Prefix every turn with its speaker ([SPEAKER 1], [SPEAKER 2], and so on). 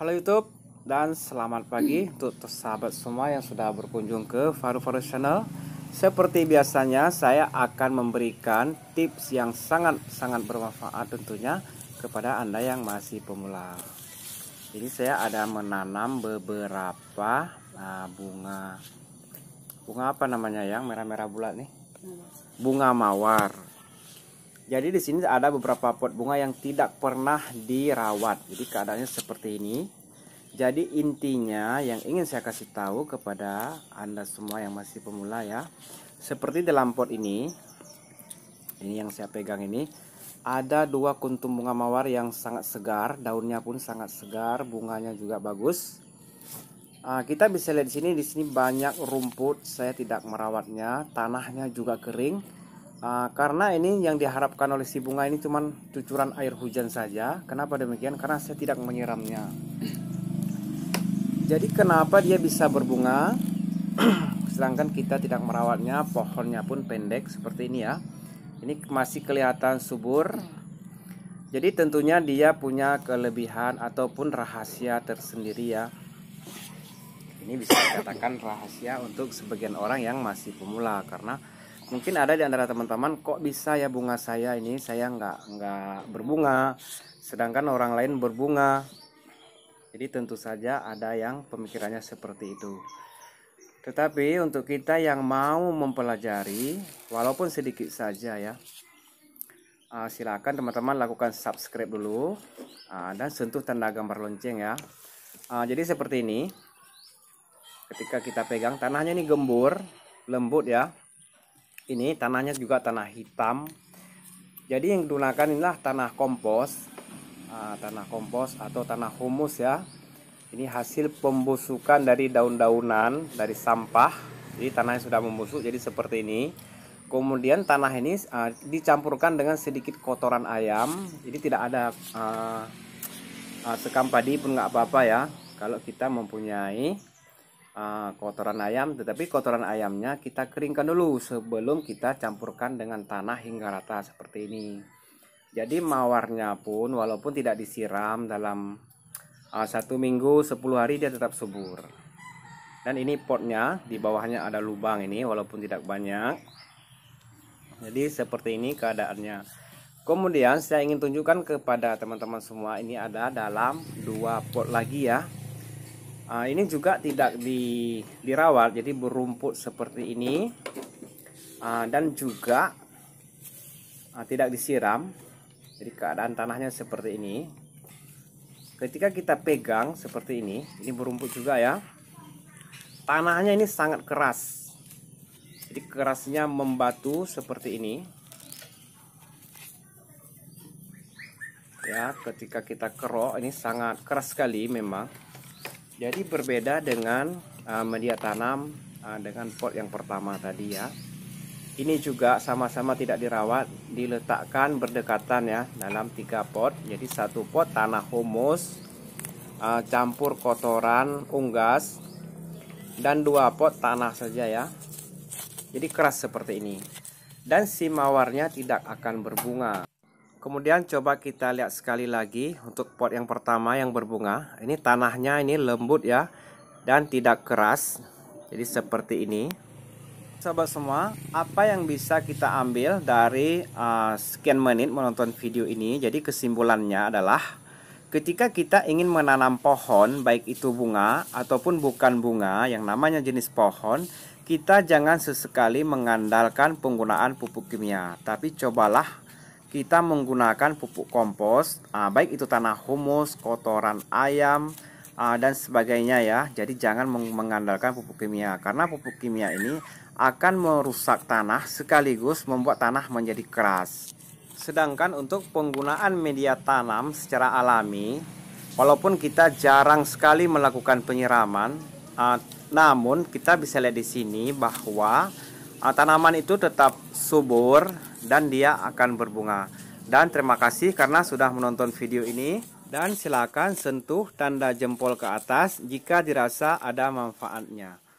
[SPEAKER 1] Halo YouTube dan selamat pagi untuk sahabat semua yang sudah berkunjung ke Faru Faru Channel. Seperti biasanya saya akan memberikan tips yang sangat-sangat bermanfaat tentunya kepada Anda yang masih pemula. Ini saya ada menanam beberapa nah, bunga bunga apa namanya yang merah-merah bulat nih? Bunga mawar. Jadi di sini ada beberapa pot bunga yang tidak pernah dirawat. Jadi keadaannya seperti ini. Jadi intinya yang ingin saya kasih tahu kepada Anda semua yang masih pemula ya. Seperti dalam pot ini. Ini yang saya pegang ini. Ada dua kuntum bunga mawar yang sangat segar, daunnya pun sangat segar, bunganya juga bagus. Ah, kita bisa lihat di sini di sini banyak rumput, saya tidak merawatnya, tanahnya juga kering Ah, karena ini yang diharapkan oleh si bunga ini cuman cucuran air hujan saja. Kenapa demikian? Karena saya tidak menyiramnya. Jadi kenapa dia bisa berbunga? Sedangkan kita tidak merawatnya, pohonnya pun pendek seperti ini ya. Ini masih kelihatan subur. Jadi tentunya dia punya kelebihan ataupun rahasia tersendiri ya. Ini bisa dikatakan rahasia untuk sebagian orang yang masih pemula karena mungkin ada di antara teman-teman kok bisa ya bunga saya ini saya nggak nggak berbunga sedangkan orang lain berbunga jadi tentu saja ada yang pemikirannya seperti itu tetapi untuk kita yang mau mempelajari walaupun sedikit saja ya ah, silakan teman-teman lakukan subscribe dulu ah, dan sentuh tanda gambar lonceng ya ah, jadi seperti ini ketika kita pegang tanahnya ini gembur lembut ya ini tanahnya juga tanah hitam jadi yang digunakan inilah tanah kompos ah, tanah kompos atau tanah humus ya ini hasil pembusukan dari daun-daunan dari sampah jadi tanahnya sudah membusuk jadi seperti ini kemudian tanah ini uh, dicampurkan dengan sedikit kotoran ayam jadi tidak ada uh, ah, uh, sekam padi pun nggak apa-apa ya kalau kita mempunyai Ah, kotoran ayam tetapi kotoran ayamnya kita keringkan dulu sebelum kita campurkan dengan tanah hingga rata seperti ini jadi mawarnya pun walaupun tidak disiram dalam uh, satu minggu 10 hari dia tetap subur dan ini potnya di bawahnya ada lubang ini walaupun tidak banyak jadi seperti ini keadaannya kemudian saya ingin tunjukkan kepada teman-teman semua ini ada dalam dua pot lagi ya uh, ini juga tidak di, dirawat jadi berumput seperti ini uh, dan juga uh, tidak disiram jadi keadaan tanahnya seperti ini ketika kita pegang seperti ini ini berumput juga ya tanahnya ini sangat keras jadi kerasnya membatu seperti ini ya ketika kita kerok ini sangat keras sekali memang jadi berbeda dengan uh, media tanam uh, dengan pot yang pertama tadi ya. Ini juga sama-sama tidak dirawat, diletakkan berdekatan ya dalam tiga pot. Jadi satu pot tanah humus uh, campur kotoran unggas dan dua pot tanah saja ya. Jadi keras seperti ini. Dan si mawarnya tidak akan berbunga. Kemudian coba kita lihat sekali lagi untuk pot yang pertama yang berbunga. Ini tanahnya ini lembut ya dan tidak keras. Jadi seperti ini. Sahabat semua, apa yang bisa kita ambil dari uh, sekian menit menonton video ini? Jadi kesimpulannya adalah ketika kita ingin menanam pohon baik itu bunga ataupun bukan bunga yang namanya jenis pohon, kita jangan sesekali mengandalkan penggunaan pupuk kimia, tapi cobalah kita menggunakan pupuk kompos, uh, baik itu tanah humus, kotoran ayam, uh, dan sebagainya ya. Jadi jangan mengandalkan pupuk kimia karena pupuk kimia ini akan merusak tanah sekaligus membuat tanah menjadi keras. Sedangkan untuk penggunaan media tanam secara alami, walaupun kita jarang sekali melakukan penyiraman, uh, namun kita bisa lihat di sini bahwa uh, tanaman itu tetap subur dan dia akan berbunga. Dan terima kasih karena sudah menonton video ini dan silakan sentuh tanda jempol ke atas jika dirasa ada manfaatnya.